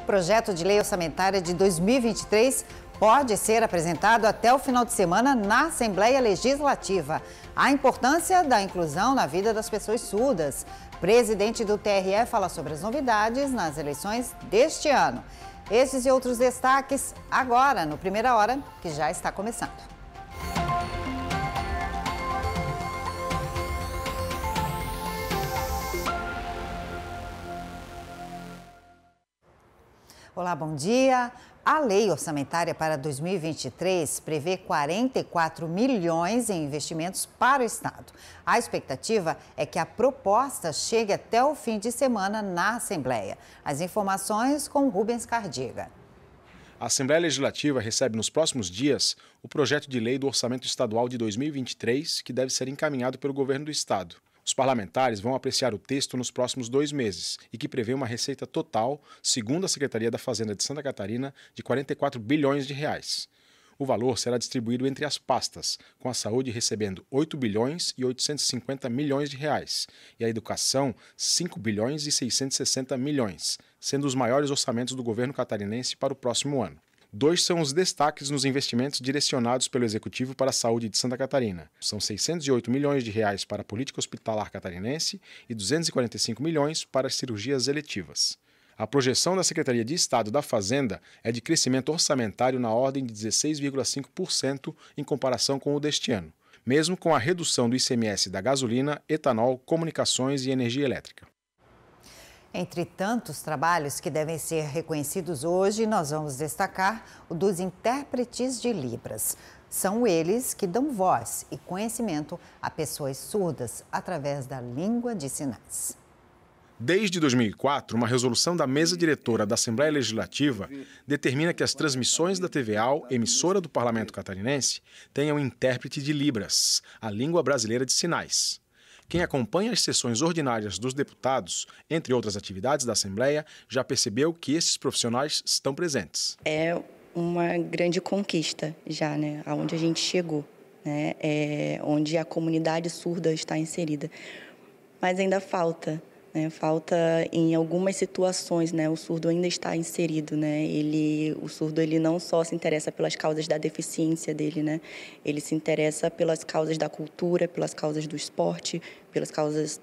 O projeto de lei orçamentária de 2023 pode ser apresentado até o final de semana na Assembleia Legislativa. A importância da inclusão na vida das pessoas surdas. Presidente do TRE fala sobre as novidades nas eleições deste ano. Esses e outros destaques agora no Primeira Hora, que já está começando. Olá, bom dia. A lei orçamentária para 2023 prevê 44 milhões em investimentos para o Estado. A expectativa é que a proposta chegue até o fim de semana na Assembleia. As informações com Rubens Cardiga. A Assembleia Legislativa recebe nos próximos dias o projeto de lei do Orçamento Estadual de 2023, que deve ser encaminhado pelo governo do Estado. Os parlamentares vão apreciar o texto nos próximos dois meses e que prevê uma receita total, segundo a Secretaria da Fazenda de Santa Catarina, de 44 bilhões de reais. O valor será distribuído entre as pastas, com a saúde recebendo 8 bilhões e 850 milhões de reais, e a educação 5 bilhões e 660 milhões, sendo os maiores orçamentos do governo catarinense para o próximo ano. Dois são os destaques nos investimentos direcionados pelo Executivo para a saúde de Santa Catarina. São 608 milhões de reais para a política hospitalar catarinense e 245 milhões para cirurgias eletivas. A projeção da Secretaria de Estado da Fazenda é de crescimento orçamentário na ordem de 16,5% em comparação com o deste ano, mesmo com a redução do ICMS da gasolina, etanol, comunicações e energia elétrica. Entre tantos trabalhos que devem ser reconhecidos hoje, nós vamos destacar o dos intérpretes de Libras. São eles que dão voz e conhecimento a pessoas surdas através da língua de sinais. Desde 2004, uma resolução da mesa diretora da Assembleia Legislativa determina que as transmissões da TVAL, emissora do Parlamento Catarinense, tenham intérprete de Libras, a língua brasileira de sinais. Quem acompanha as sessões ordinárias dos deputados, entre outras atividades da Assembleia, já percebeu que esses profissionais estão presentes. É uma grande conquista já, né? Aonde a gente chegou, né? É onde a comunidade surda está inserida. Mas ainda falta, né? Falta em algumas situações, né? O surdo ainda está inserido, né? Ele, o surdo ele não só se interessa pelas causas da deficiência dele, né? Ele se interessa pelas causas da cultura, pelas causas do esporte, pelas causas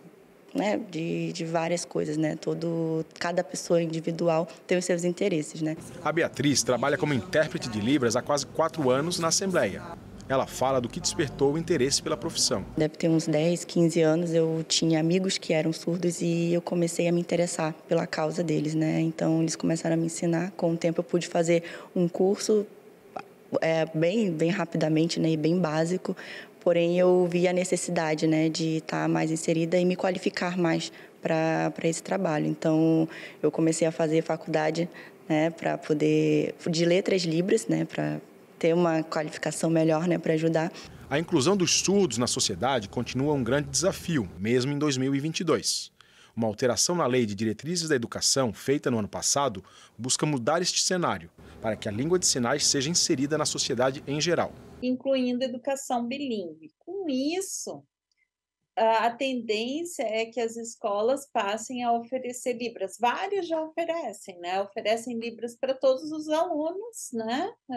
né, de, de várias coisas, né? Todo, cada pessoa individual tem os seus interesses, né? A Beatriz trabalha como intérprete de Libras há quase quatro anos na Assembleia. Ela fala do que despertou o interesse pela profissão. Deve ter uns 10, 15 anos, eu tinha amigos que eram surdos e eu comecei a me interessar pela causa deles, né? Então eles começaram a me ensinar. Com o tempo eu pude fazer um curso é, bem, bem rapidamente, né, e bem básico, porém eu vi a necessidade né, de estar tá mais inserida e me qualificar mais para esse trabalho. Então, eu comecei a fazer faculdade né, para poder de letras libras, né, ter uma qualificação melhor né, para ajudar. A inclusão dos surdos na sociedade continua um grande desafio, mesmo em 2022. Uma alteração na Lei de Diretrizes da Educação, feita no ano passado, busca mudar este cenário, para que a língua de sinais seja inserida na sociedade em geral. Incluindo educação bilíngue. Com isso, a tendência é que as escolas passem a oferecer libras. Várias já oferecem, né? Oferecem libras para todos os alunos, né? Uh,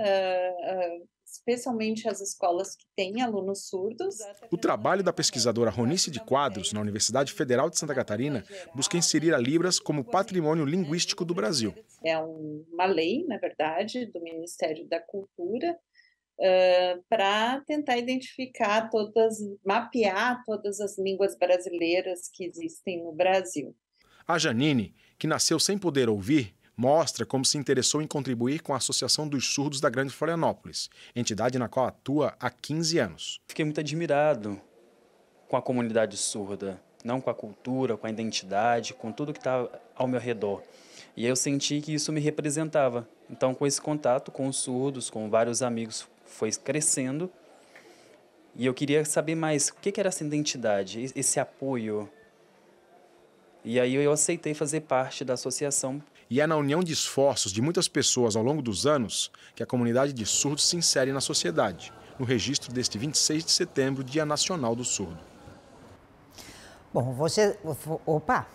uh, especialmente as escolas que têm alunos surdos. O trabalho da pesquisadora Ronice de Quadros, na Universidade Federal de Santa Catarina, busca inserir a Libras como patrimônio linguístico do Brasil. É uma lei, na verdade, do Ministério da Cultura, uh, para tentar identificar todas, mapear todas as línguas brasileiras que existem no Brasil. A Janine, que nasceu sem poder ouvir, mostra como se interessou em contribuir com a Associação dos Surdos da Grande Florianópolis, entidade na qual atua há 15 anos. Fiquei muito admirado com a comunidade surda, não com a cultura, com a identidade, com tudo que está ao meu redor. E eu senti que isso me representava. Então, com esse contato com os surdos, com vários amigos foi crescendo. E eu queria saber mais o que, que era essa identidade, esse apoio. E aí eu aceitei fazer parte da associação. E é na união de esforços de muitas pessoas ao longo dos anos que a comunidade de surdos se insere na sociedade, no registro deste 26 de setembro, Dia Nacional do Surdo. Bom, você. Opa!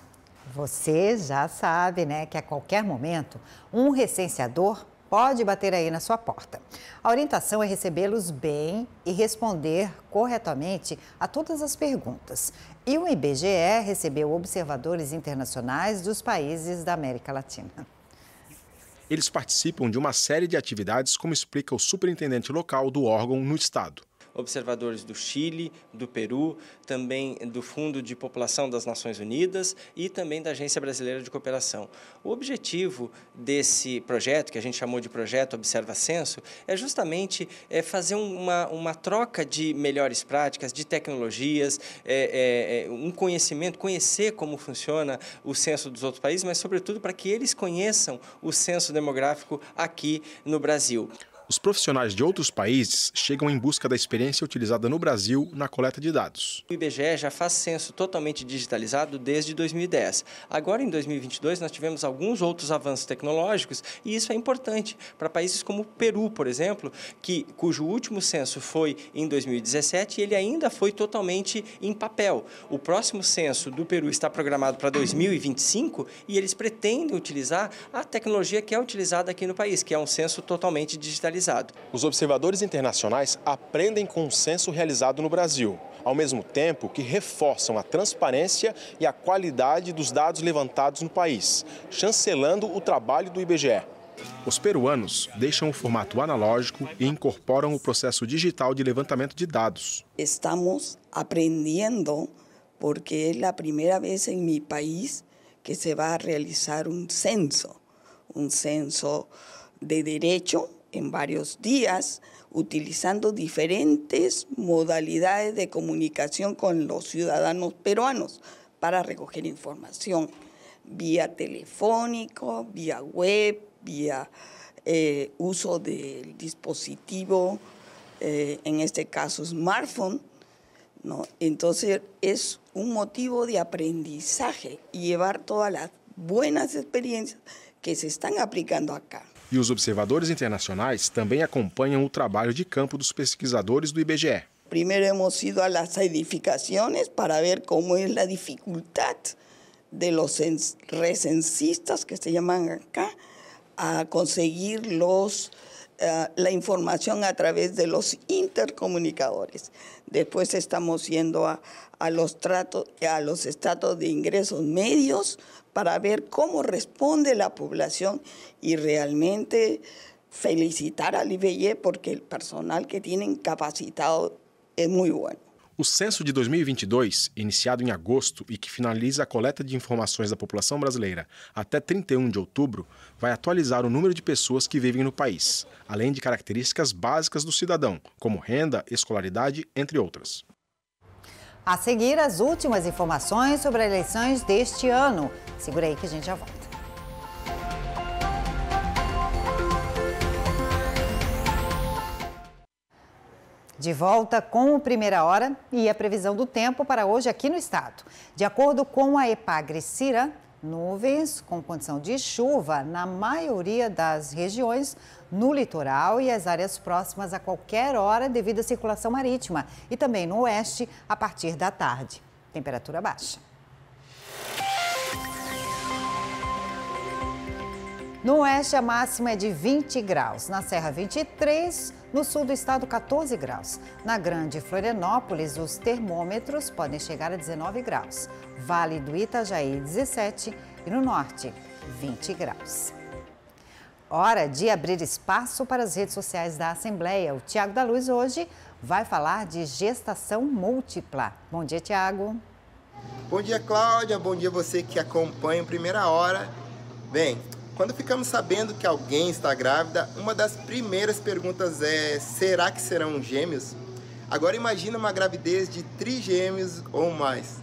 Você já sabe né, que a qualquer momento um recenseador pode bater aí na sua porta. A orientação é recebê-los bem e responder corretamente a todas as perguntas. E o IBGE recebeu observadores internacionais dos países da América Latina. Eles participam de uma série de atividades, como explica o superintendente local do órgão no estado observadores do Chile, do Peru, também do Fundo de População das Nações Unidas e também da Agência Brasileira de Cooperação. O objetivo desse projeto, que a gente chamou de projeto Observa Censo, é justamente é, fazer uma, uma troca de melhores práticas, de tecnologias, é, é, é, um conhecimento, conhecer como funciona o censo dos outros países, mas, sobretudo, para que eles conheçam o censo demográfico aqui no Brasil. Os profissionais de outros países chegam em busca da experiência utilizada no Brasil na coleta de dados. O IBGE já faz censo totalmente digitalizado desde 2010. Agora, em 2022, nós tivemos alguns outros avanços tecnológicos e isso é importante para países como o Peru, por exemplo, que, cujo último censo foi em 2017 e ele ainda foi totalmente em papel. O próximo censo do Peru está programado para 2025 e eles pretendem utilizar a tecnologia que é utilizada aqui no país, que é um censo totalmente digitalizado realizado. Os observadores internacionais aprendem com o censo realizado no Brasil, ao mesmo tempo que reforçam a transparência e a qualidade dos dados levantados no país, chancelando o trabalho do IBGE. Os peruanos deixam o formato analógico e incorporam o processo digital de levantamento de dados. Estamos aprendendo porque é a primeira vez em meu país que se vai realizar um censo, um censo de direito en varios días, utilizando diferentes modalidades de comunicación con los ciudadanos peruanos para recoger información vía telefónico, vía web, vía eh, uso del dispositivo, eh, en este caso smartphone. ¿no? Entonces es un motivo de aprendizaje y llevar todas las buenas experiencias que se están aplicando acá. E os observadores internacionais também acompanham o trabalho de campo dos pesquisadores do IBGE. Primeiro hemos ido a las edificaciones para ver cómo es la dificultad de los recensistas que se llaman acá a conseguir los Eh, la información a través de los intercomunicadores. Después estamos yendo a, los, tratos, a los estratos de ingresos medios para ver cómo responde la población y realmente felicitar al IBE porque el personal que tienen capacitado es muy bueno. O censo de 2022, iniciado em agosto e que finaliza a coleta de informações da população brasileira até 31 de outubro, vai atualizar o número de pessoas que vivem no país, além de características básicas do cidadão, como renda, escolaridade, entre outras. A seguir, as últimas informações sobre as eleições deste ano. Segura aí que a gente já volta. De volta com o Primeira Hora e a previsão do tempo para hoje aqui no estado. De acordo com a Epagre Cira, nuvens com condição de chuva na maioria das regiões no litoral e as áreas próximas a qualquer hora devido à circulação marítima e também no oeste a partir da tarde. Temperatura baixa. No oeste, é, a máxima é de 20 graus, na Serra, 23, no sul do estado, 14 graus. Na Grande Florianópolis, os termômetros podem chegar a 19 graus. Vale do Itajaí, 17 e no norte, 20 graus. Hora de abrir espaço para as redes sociais da Assembleia. O Tiago da Luz hoje vai falar de gestação múltipla. Bom dia, Tiago. Bom dia, Cláudia. Bom dia você que acompanha em primeira hora. Bem, quando ficamos sabendo que alguém está grávida, uma das primeiras perguntas é: será que serão gêmeos? Agora imagina uma gravidez de trigêmeos ou mais.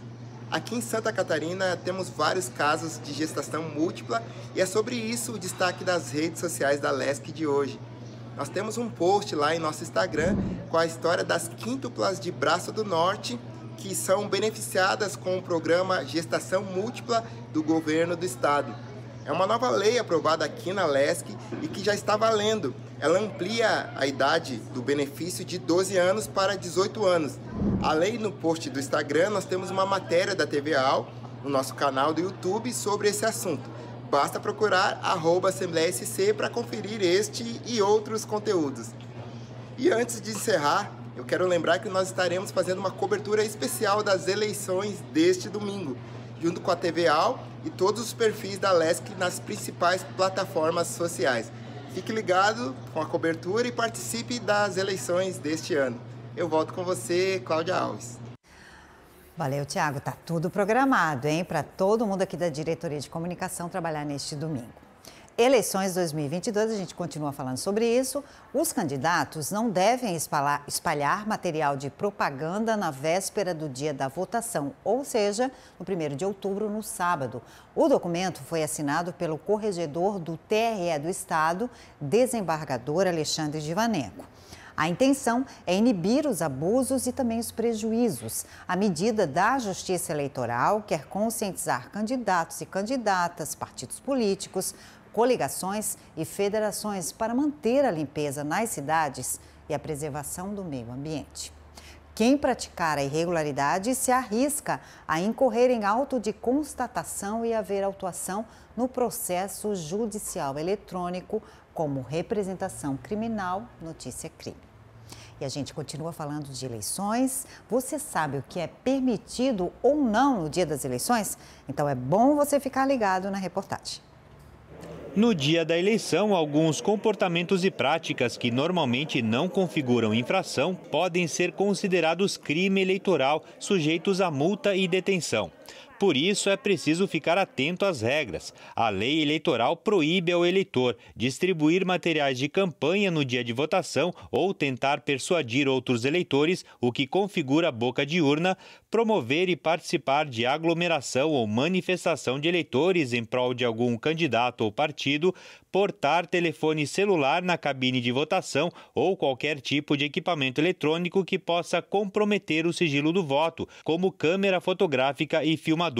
Aqui em Santa Catarina temos vários casos de gestação múltipla e é sobre isso o destaque das redes sociais da LESC de hoje. Nós temos um post lá em nosso Instagram com a história das quíntuplas de Braço do Norte que são beneficiadas com o programa Gestação Múltipla do governo do estado. É uma nova lei aprovada aqui na LESC e que já está valendo. Ela amplia a idade do benefício de 12 anos para 18 anos. Além no post do Instagram, nós temos uma matéria da TV AL, no nosso canal do YouTube, sobre esse assunto. Basta procurar arroba Assembleia SC para conferir este e outros conteúdos. E antes de encerrar, eu quero lembrar que nós estaremos fazendo uma cobertura especial das eleições deste domingo junto com a TV AL e todos os perfis da LESC nas principais plataformas sociais. Fique ligado com a cobertura e participe das eleições deste ano. Eu volto com você, Cláudia Alves. Valeu, Tiago. Tá tudo programado, hein? Para todo mundo aqui da Diretoria de Comunicação trabalhar neste domingo. Eleições 2022, a gente continua falando sobre isso. Os candidatos não devem espalhar, espalhar, material de propaganda na véspera do dia da votação, ou seja, no 1 de outubro, no sábado. O documento foi assinado pelo corregedor do TRE do Estado, desembargador Alexandre Givaneco. A intenção é inibir os abusos e também os prejuízos. A medida da Justiça Eleitoral quer conscientizar candidatos e candidatas, partidos políticos, coligações e federações para manter a limpeza nas cidades e a preservação do meio ambiente. Quem praticar a irregularidade se arrisca a incorrer em auto de constatação e haver autuação no processo judicial eletrônico como representação criminal, notícia crime. E a gente continua falando de eleições. Você sabe o que é permitido ou não no dia das eleições? Então é bom você ficar ligado na reportagem. No dia da eleição, alguns comportamentos e práticas que normalmente não configuram infração podem ser considerados crime eleitoral, sujeitos a multa e detenção. Por isso, é preciso ficar atento às regras. A lei eleitoral proíbe ao eleitor distribuir materiais de campanha no dia de votação ou tentar persuadir outros eleitores, o que configura boca de urna, promover e participar de aglomeração ou manifestação de eleitores em prol de algum candidato ou partido, portar telefone celular na cabine de votação ou qualquer tipo de equipamento eletrônico que possa comprometer o sigilo do voto, como câmera fotográfica e filmadora.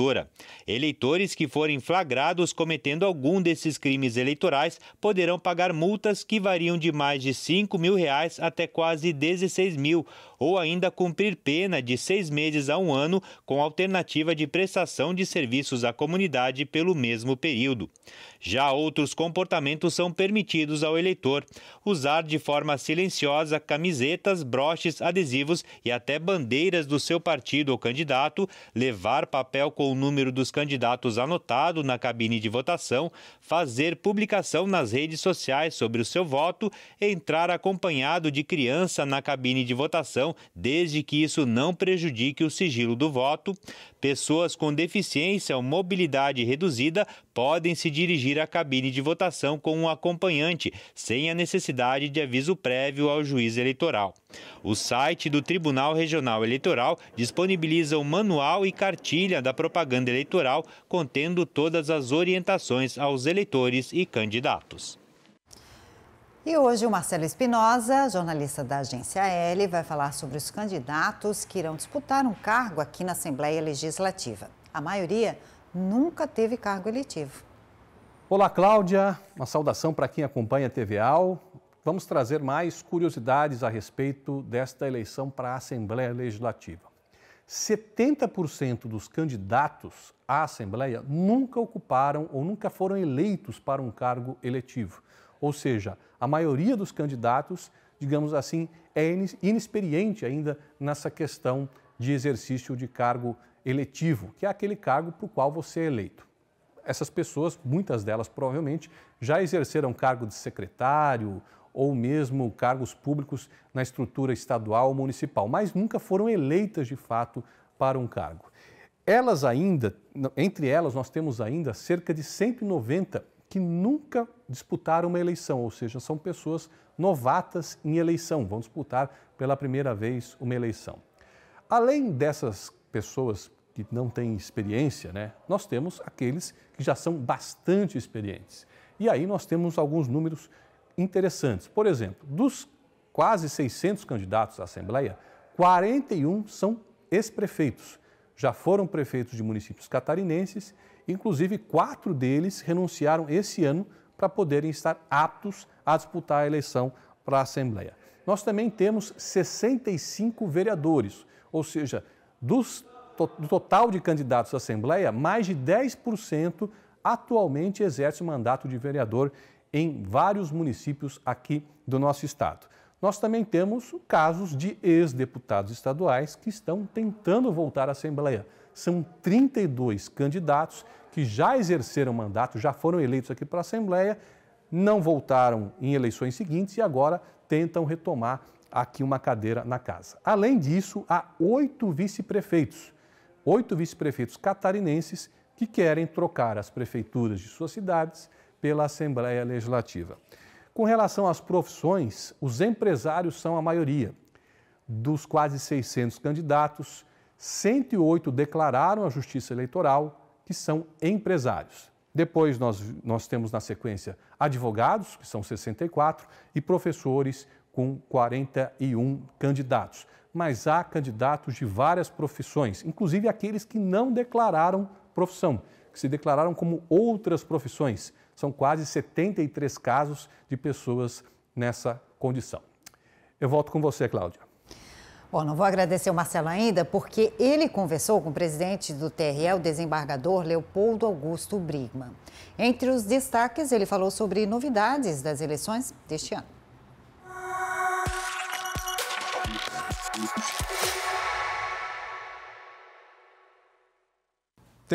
Eleitores que forem flagrados cometendo algum desses crimes eleitorais poderão pagar multas que variam de mais de 5 mil reais até quase 16 mil, ou ainda cumprir pena de seis meses a um ano com alternativa de prestação de serviços à comunidade pelo mesmo período. Já outros comportamentos são permitidos ao eleitor: usar de forma silenciosa camisetas, broches, adesivos e até bandeiras do seu partido ou candidato, levar papel com com o número dos candidatos anotado na cabine de votação, fazer publicação nas redes sociais sobre o seu voto, entrar acompanhado de criança na cabine de votação, desde que isso não prejudique o sigilo do voto. Pessoas com deficiência ou mobilidade reduzida podem se dirigir à cabine de votação com um acompanhante, sem a necessidade de aviso prévio ao juiz eleitoral. O site do Tribunal Regional Eleitoral disponibiliza o um manual e cartilha da propaganda eleitoral, contendo todas as orientações aos eleitores e candidatos. E hoje o Marcelo Espinosa, jornalista da agência L, vai falar sobre os candidatos que irão disputar um cargo aqui na Assembleia Legislativa. A maioria nunca teve cargo eletivo. Olá, Cláudia. Uma saudação para quem acompanha a Al vamos trazer mais curiosidades a respeito desta eleição para a Assembleia Legislativa. 70% dos candidatos à Assembleia nunca ocuparam ou nunca foram eleitos para um cargo eletivo. Ou seja, a maioria dos candidatos, digamos assim, é inexperiente ainda nessa questão de exercício de cargo eletivo, que é aquele cargo para o qual você é eleito essas pessoas, muitas delas provavelmente, já exerceram cargo de secretário ou mesmo cargos públicos na estrutura estadual ou municipal, mas nunca foram eleitas de fato para um cargo. Elas ainda, entre elas, nós temos ainda cerca de 190 que nunca disputaram uma eleição, ou seja, são pessoas novatas em eleição, vão disputar pela primeira vez uma eleição. Além dessas pessoas que não têm experiência, né, nós temos aqueles que já são bastante experientes. E aí nós temos alguns números interessantes. Por exemplo, dos quase 600 candidatos à Assembleia, 41 são ex-prefeitos. Já foram prefeitos de municípios catarinenses, inclusive quatro deles renunciaram esse ano para poderem estar aptos a disputar a eleição para a Assembleia. Nós também temos 65 vereadores, ou seja, dos, do total de candidatos à Assembleia, mais de 10% atualmente exerce o mandato de vereador em vários municípios aqui do nosso estado. Nós também temos casos de ex-deputados estaduais que estão tentando voltar à Assembleia. São 32 candidatos que já exerceram mandato, já foram eleitos aqui para a Assembleia, não voltaram em eleições seguintes e agora tentam retomar aqui uma cadeira na casa. Além disso, há oito vice-prefeitos, oito vice-prefeitos catarinenses que querem trocar as prefeituras de suas cidades pela Assembleia Legislativa. Com relação às profissões, os empresários são a maioria. Dos quase 600 candidatos, 108 declararam à Justiça Eleitoral que são empresários. Depois nós, nós temos na sequência advogados, que são 64, e professores com 41 candidatos. Mas há candidatos de várias profissões, inclusive aqueles que não declararam profissão, que se declararam como outras profissões. São quase 73 casos de pessoas nessa condição. Eu volto com você, Cláudia. Bom, não vou agradecer o Marcelo ainda, porque ele conversou com o presidente do TRE, o desembargador Leopoldo Augusto Brigman. Entre os destaques, ele falou sobre novidades das eleições deste ano.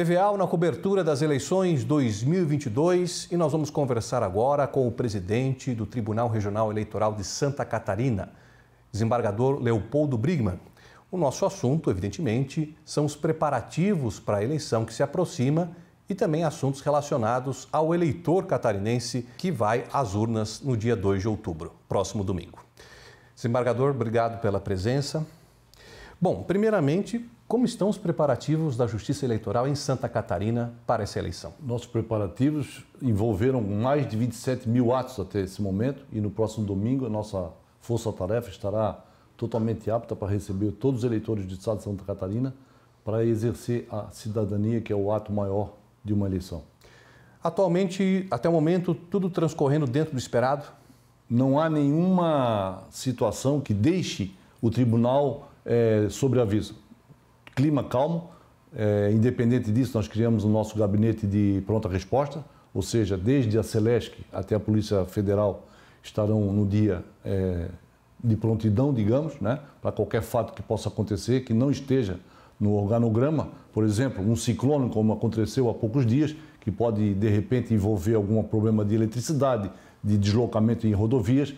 TVA na cobertura das eleições 2022 e nós vamos conversar agora com o presidente do Tribunal Regional Eleitoral de Santa Catarina, desembargador Leopoldo Brigman. O nosso assunto, evidentemente, são os preparativos para a eleição que se aproxima e também assuntos relacionados ao eleitor catarinense que vai às urnas no dia 2 de outubro, próximo domingo. Desembargador, obrigado pela presença. Bom, primeiramente, como estão os preparativos da Justiça Eleitoral em Santa Catarina para essa eleição? Nossos preparativos envolveram mais de 27 mil atos até esse momento e no próximo domingo a nossa força-tarefa estará totalmente apta para receber todos os eleitores do Estado de Santa Catarina para exercer a cidadania, que é o ato maior de uma eleição. Atualmente, até o momento, tudo transcorrendo dentro do esperado? Não há nenhuma situação que deixe o tribunal é, sobre aviso clima calmo. É, independente disso, nós criamos o nosso gabinete de pronta resposta, ou seja, desde a Celesc até a Polícia Federal estarão no dia é, de prontidão, digamos, né, para qualquer fato que possa acontecer, que não esteja no organograma, por exemplo, um ciclone, como aconteceu há poucos dias, que pode de repente envolver algum problema de eletricidade, de deslocamento em rodovias.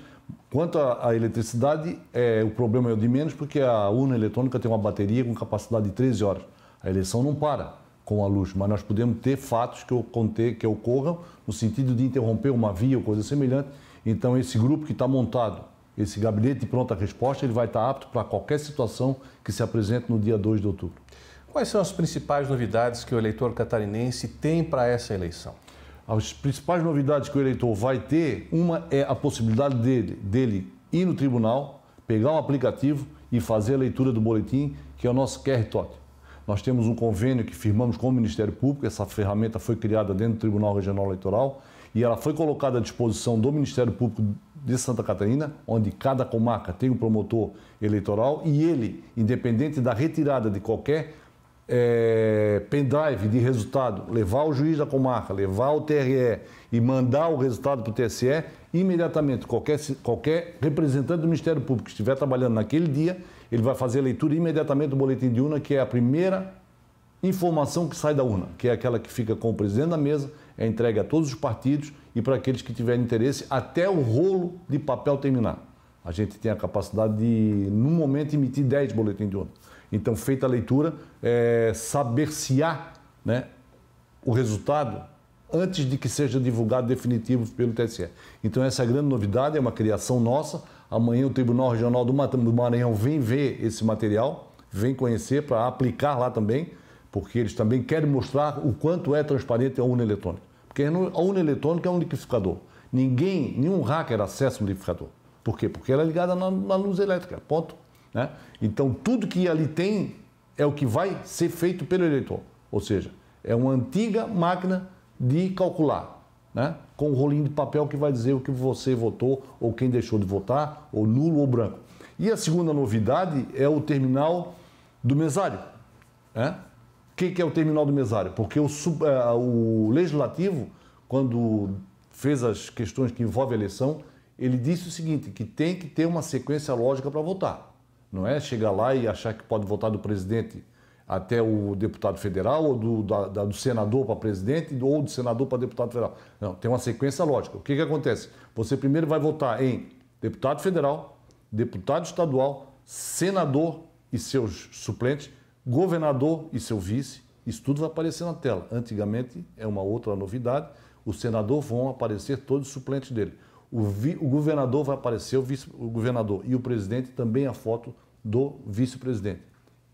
Quanto à, eletricidade, é, o problema é o de menos, porque a urna eletrônica tem uma bateria com capacidade de 13 horas. A eleição não para com a luz, mas nós podemos ter fatos que, conter, que ocorram no sentido de interromper uma via ou coisa semelhante. Então, esse grupo que está montado, esse gabinete de pronta resposta, ele vai estar apto para qualquer situação que se apresente no dia 2 de outubro. Quais são as principais novidades que o eleitor catarinense tem para essa eleição? As principais novidades que o eleitor vai ter, uma é a possibilidade dele, dele ir no tribunal, pegar um aplicativo e fazer a leitura do boletim, que é o nosso QR Tot. Nós temos um convênio que firmamos com o Ministério Público, essa ferramenta foi criada dentro do Tribunal Regional Eleitoral e ela foi colocada à disposição do Ministério Público de Santa Catarina, onde cada comarca tem um promotor eleitoral e ele, independente da retirada de qualquer é, pendrive de resultado, levar o juiz da comarca, levar o TRE e mandar o resultado para o TSE, imediatamente qualquer, qualquer representante do Ministério Público que estiver trabalhando naquele dia, ele vai fazer a leitura imediatamente do boletim de urna, que é a primeira informação que sai da urna, que é aquela que fica com o presidente da mesa, é entregue a todos os partidos e para aqueles que tiverem interesse, até o rolo de papel terminar. A gente tem a capacidade de, num momento, emitir 10 boletins de urna. Então, feita a leitura, é, saber se há né, o resultado antes de que seja divulgado definitivo pelo TSE. Então, essa é a grande novidade, é uma criação nossa. Amanhã o Tribunal Regional do Maranhão vem ver esse material, vem conhecer para aplicar lá também, porque eles também querem mostrar o quanto é transparente a urna eletrônica. Porque a urna eletrônica é um liquidificador. Ninguém, nenhum hacker acessa um liquidificador. Por quê? Porque ela é ligada na, na luz elétrica. Ponto. Né? Então, tudo que ali tem é o que vai ser feito pelo eleitor. Ou seja, é uma antiga máquina de calcular, né? com um rolinho de papel que vai dizer o que você votou, ou quem deixou de votar, ou nulo ou branco. E a segunda novidade é o terminal do mesário. Né? O que é o terminal do mesário? Porque o, eh, o legislativo, quando fez as questões que envolvem a eleição, ele disse o seguinte, que tem que ter uma sequência lógica para votar. Não é chegar lá e achar que pode votar do presidente até o deputado federal, ou do, da, da, do senador para presidente, ou do senador para deputado federal. Não, tem uma sequência lógica. O que, que acontece? Você primeiro vai votar em deputado federal, deputado estadual, senador e seus suplentes, governador e seu vice. Isso tudo vai aparecer na tela. Antigamente, é uma outra novidade, os senadores vão aparecer todos os suplentes dele. O, vi, o governador vai aparecer, o, vice, governador e o presidente também a foto do vice-presidente.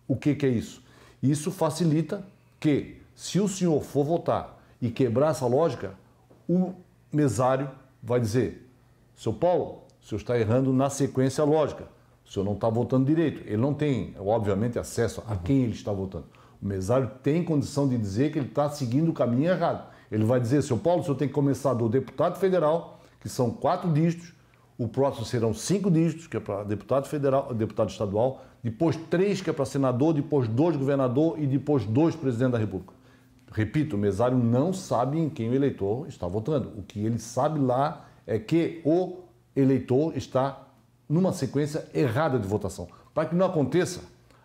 O que, que é isso? Isso facilita que, se o senhor for votar e quebrar essa lógica, o mesário vai dizer: seu Paulo, o senhor está errando na sequência lógica. O senhor não está votando direito. Ele não tem, obviamente, acesso a quem ele está votando. O mesário tem condição de dizer que ele está seguindo o caminho errado. Ele vai dizer, seu Paulo, o senhor tem que começar do deputado federal que são quatro dígitos, o próximo serão cinco dígitos, que é para deputado federal, deputado estadual, depois três, que é para senador, depois dois governador e depois dois presidente da República. Repito, o mesário não sabe em quem o eleitor está votando. O que ele sabe lá é que o eleitor está numa sequência errada de votação. Para que não aconteça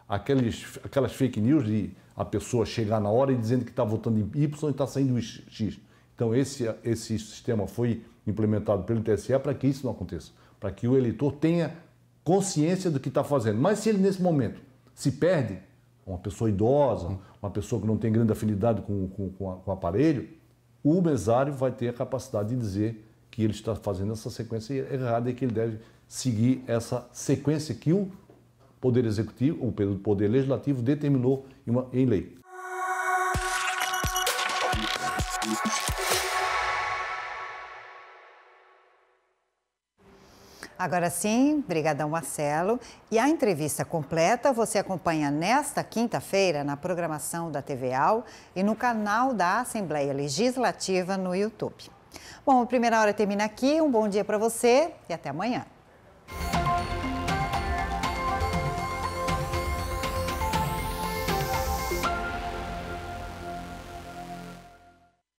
aqueles, aquelas fake news de a pessoa chegar na hora e dizendo que está votando em Y e está saindo em X. Então, esse, esse sistema foi implementado pelo TSE é para que isso não aconteça, para que o eleitor tenha consciência do que está fazendo. Mas se ele, nesse momento, se perde, uma pessoa idosa, uma pessoa que não tem grande afinidade com, com, com, a, com o aparelho, o mesário vai ter a capacidade de dizer que ele está fazendo essa sequência errada e que ele deve seguir essa sequência que o Poder Executivo, o Poder Legislativo, determinou em, uma, em lei. Agora sim, brigadão Marcelo. E a entrevista completa você acompanha nesta quinta-feira na programação da TV Al e no canal da Assembleia Legislativa no YouTube. Bom, a primeira hora termina aqui. Um bom dia para você e até amanhã.